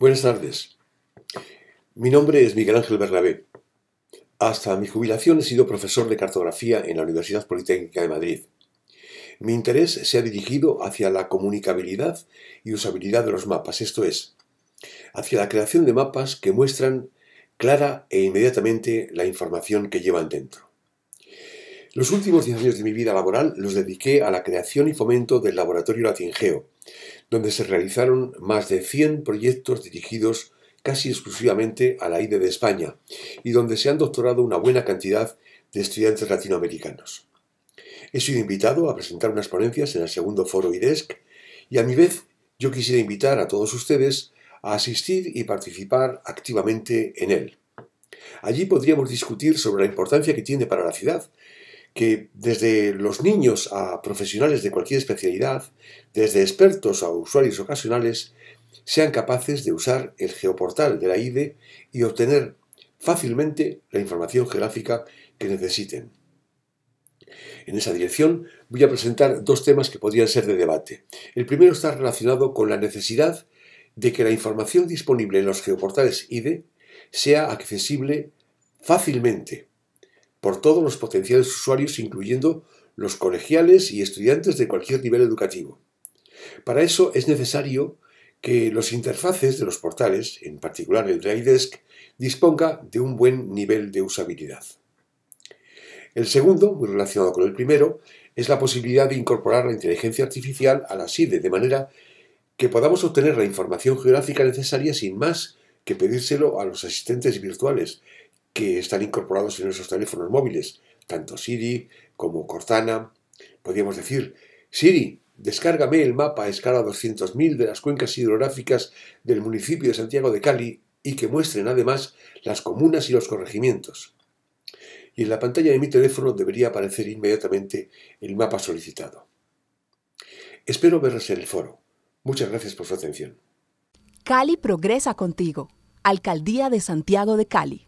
Buenas tardes. Mi nombre es Miguel Ángel Bernabé. Hasta mi jubilación he sido profesor de cartografía en la Universidad Politécnica de Madrid. Mi interés se ha dirigido hacia la comunicabilidad y usabilidad de los mapas, esto es, hacia la creación de mapas que muestran clara e inmediatamente la información que llevan dentro. Los últimos 10 años de mi vida laboral los dediqué a la creación y fomento del Laboratorio Latingeo, donde se realizaron más de 100 proyectos dirigidos casi exclusivamente a la IDE de España y donde se han doctorado una buena cantidad de estudiantes latinoamericanos. He sido invitado a presentar unas ponencias en el segundo foro IDESC y a mi vez yo quisiera invitar a todos ustedes a asistir y participar activamente en él. Allí podríamos discutir sobre la importancia que tiene para la ciudad que desde los niños a profesionales de cualquier especialidad, desde expertos a usuarios ocasionales, sean capaces de usar el geoportal de la IDE y obtener fácilmente la información geográfica que necesiten. En esa dirección voy a presentar dos temas que podrían ser de debate. El primero está relacionado con la necesidad de que la información disponible en los geoportales IDE sea accesible fácilmente por todos los potenciales usuarios, incluyendo los colegiales y estudiantes de cualquier nivel educativo. Para eso es necesario que los interfaces de los portales, en particular el drydesk, disponga de un buen nivel de usabilidad. El segundo, muy relacionado con el primero, es la posibilidad de incorporar la inteligencia artificial a la SIDE, de manera que podamos obtener la información geográfica necesaria sin más que pedírselo a los asistentes virtuales, que están incorporados en nuestros teléfonos móviles, tanto Siri como Cortana. Podríamos decir, Siri, descárgame el mapa a escala 200.000 de las cuencas hidrográficas del municipio de Santiago de Cali y que muestren además las comunas y los corregimientos. Y en la pantalla de mi teléfono debería aparecer inmediatamente el mapa solicitado. Espero verles en el foro. Muchas gracias por su atención. Cali progresa contigo. Alcaldía de Santiago de Cali.